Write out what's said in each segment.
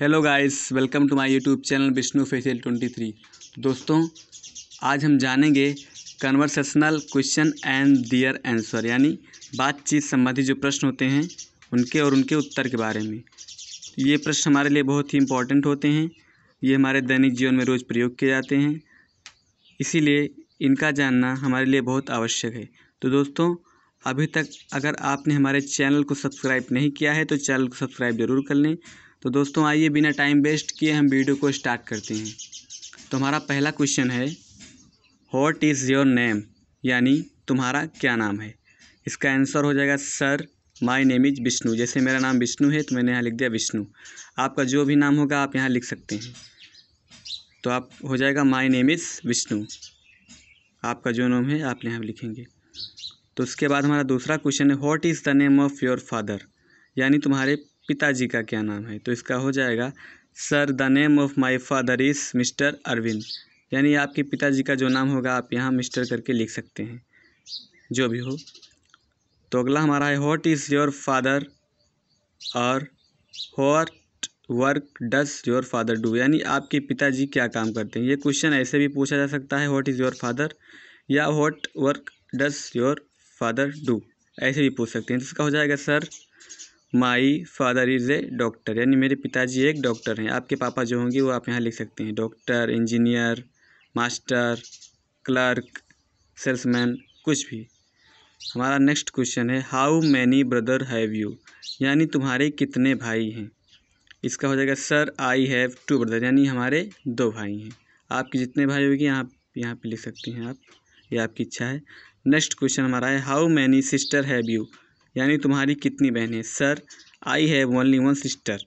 hello guys welcome to my YouTube channel Vishnu facial twenty three दोस्तों आज हम जानेंगे conversational question and their answer यानी बातचीत संबंधी जो प्रश्न होते हैं उनके और उनके उत्तर के बारे में ये प्रश्न हमारे लिए बहुत ही इंपॉर्टेंट होते हैं ये हमारे दैनिक जीवन में रोज़ प्रयोग किए जाते हैं इसीलिए इनका जानना हमारे लिए बहुत आवश्यक है तो दोस्तों अभी तक अगर आपने हमारे चैनल को सब्सक्राइब नहीं किया है तो चैनल को सब्सक्राइब ज़रूर कर लें तो दोस्तों आइए बिना टाइम वेस्ट किए हम वीडियो को स्टार्ट करते हैं तो हमारा पहला क्वेश्चन है हॉट इज़ योर नेम यानी तुम्हारा क्या नाम है इसका आंसर हो जाएगा sir my name is Vishnu जैसे मेरा नाम विष्णु है तो मैंने यहाँ लिख दिया विष्णु आपका जो भी नाम होगा आप यहाँ लिख सकते हैं तो आप हो जाएगा माई नेम इज़ विष्णु आपका जो नाम है आप यहाँ लिखेंगे तो उसके बाद हमारा दूसरा क्वेश्चन है what is the name of your father यानी तुम्हारे पिताजी का क्या नाम है तो इसका हो जाएगा sir the name of my father is mister Arvind यानी आपके पिताजी का जो नाम होगा आप यहाँ मिस्टर करके लिख सकते हैं जो भी हो तो अगला हमारा है व्हाट इज़ योर फादर और what work does your father do यानी आपके पिताजी क्या काम करते हैं ये क्वेश्चन ऐसे भी पूछा जा सकता है व्हाट इज़ योर फादर या what work does your father do ऐसे भी पूछ सकते हैं तो इसका हो जाएगा sir my father is a doctor यानी मेरे पिताजी एक डॉक्टर हैं आपके पापा जो होंगे वो आप यहाँ लिख सकते हैं doctor engineer master clerk salesman कुछ भी हमारा नेक्स्ट क्वेश्चन है how many brother have you यानी तुम्हारे कितने भाई हैं इसका हो जाएगा sir I have two brother यानी हमारे दो भाई हैं आपके जितने भाई होगी यहाँ यहाँ पे लिख सकते हैं आप ये आपकी इच्छा है नेक्स्ट क्वेश्चन हमारा है how many sister have you यानी तुम्हारी कितनी बहन है sir I have only one sister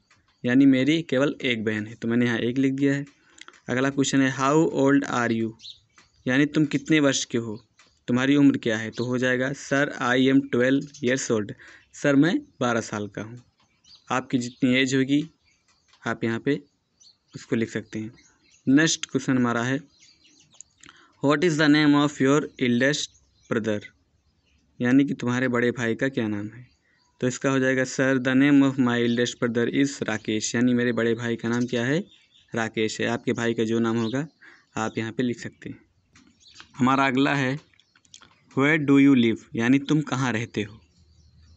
यानी मेरी केवल एक बहन है तो मैंने यहाँ एक लिख दिया है अगला क्वेश्चन है हाउ ओल्ड आर यू यानी तुम कितने वर्ष के हो तुम्हारी उम्र क्या है तो हो जाएगा sir I am twelve years old sir मैं बारह साल का हूँ आपकी जितनी एज होगी आप यहाँ पे उसको लिख सकते हैं नेक्स्ट क्वेश्चन हमारा है what is the name of your eldest brother यानी कि तुम्हारे बड़े भाई का क्या नाम है तो इसका हो जाएगा sir the name of my eldest brother is Rakesh यानी मेरे बड़े भाई का नाम क्या है राकेश है आपके भाई का जो नाम होगा आप यहाँ पे लिख सकते हैं हमारा अगला है वेयर डू यू लिव यानी तुम कहाँ रहते हो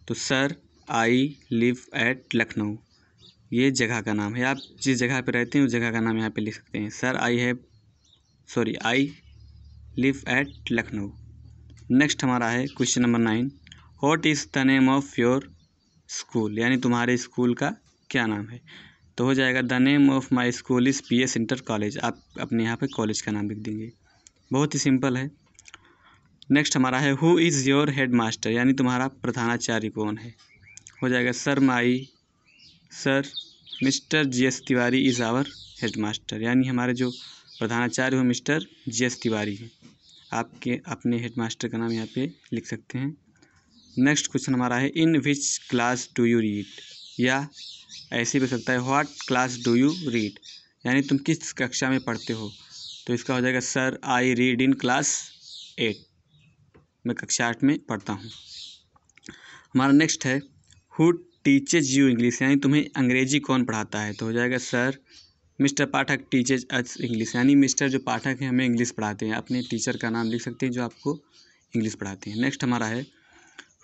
तो sir I live at Lucknow ये जगह का नाम है आप जिस जगह पे रहते हैं उस जगह का नाम यहाँ पे लिख सकते हैं sir I have sorry I live at Lucknow next हमारा है question number nine what is the name of your school यानी तुम्हारे स्कूल का क्या नाम है तो हो जाएगा the name of my school is P S inter college आप अपने यहाँ पे कॉलेज का नाम लिख देंगे बहुत ही सिंपल है नेक्स्ट हमारा है who is your head master यानी तुम्हारा प्रधानाचार्य कौन है हो जाएगा sir my sir mister G S Tiwari is our head master यानी हमारे जो प्रधानाचार्य हो मिस्टर जी एस तिवारी हैं आपके अपने हेड मास्टर का नाम यहाँ पे लिख सकते हैं नेक्स्ट क्वेश्चन हमारा है in which class do you read या ऐसे भी सकता है what class do you read यानी तुम किस कक्षा में पढ़ते हो तो इसका हो जाएगा sir I read in class eight मैं कक्षा आठ में पढ़ता हूँ हमारा नेक्स्ट है हु टीचेज यू इंग्लिश यानी तुम्हें अंग्रेजी कौन पढ़ाता है तो हो जाएगा sir mister Pathak teachers us English यानी मिस्टर जो पाठक हैं हमें इंग्लिश पढ़ाते हैं अपने टीचर का नाम लिख सकते हैं जो आपको इंग्लिश पढ़ाते हैं नेक्स्ट हमारा है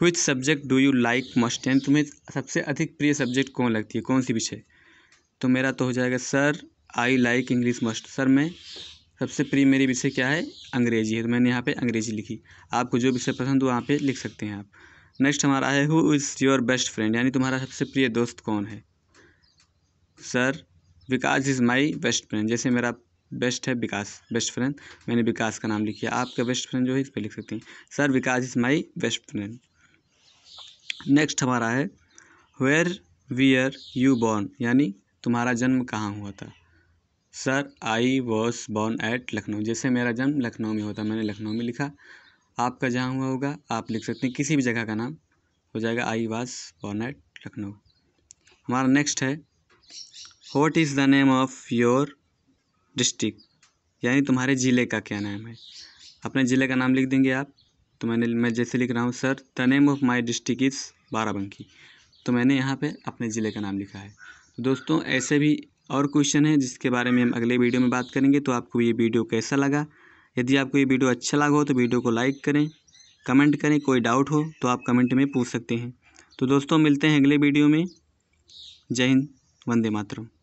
which subject do you like must and तुम्हें सबसे अधिक प्रिय सब्जेक्ट कौन लगती है कौन सी विषय तो मेरा तो हो जाएगा sir I like English must sir मैं सबसे प्रिय मेरी विषय क्या है अंग्रेजी है तो मैंने यहाँ पे अंग्रेजी लिखी आपको जो विषय पसंद हो वहाँ पे लिख सकते हैं आप नेक्स्ट हमारा है who is your best friend यानी तुम्हारा सबसे प्रिय दोस्त कौन है sir Vikas is my best friend जैसे मेरा बेस्ट है विकास बेस्ट फ्रेंड मैंने विकास का नाम लिखा आपका बेस्ट फ्रेंड जो है इस पर लिख सकते हैं sir Vikas is my best friend next हमारा है वेयर वीयर यू बॉर्न यानी तुम्हारा जन्म कहाँ हुआ था sir I was born at Lucknow जैसे मेरा जन्म लखनऊ में होता मैंने लखनऊ में लिखा आपका जहाँ हुआ होगा आप लिख सकते हैं किसी भी जगह का नाम हो जाएगा आई वास बॉर्न एट लखनऊ हमारा नेक्स्ट है what is the name of your district यानी तुम्हारे ज़िले का क्या नाम है अपने ज़िले का नाम लिख देंगे आप तो मैंने मैं जैसे लिख रहा हूँ sir the name of my district is Barabanki तो मैंने यहाँ पे अपने ज़िले का नाम लिखा है तो दोस्तों ऐसे भी और क्वेश्चन है जिसके बारे में हम अगले वीडियो में बात करेंगे तो आपको ये वीडियो कैसा लगा यदि आपको ये वीडियो अच्छा लगा हो तो वीडियो को लाइक करें कमेंट करें कोई डाउट हो तो आप कमेंट में पूछ सकते हैं तो दोस्तों मिलते हैं अगले वीडियो में जय हिंद वंदे मातरम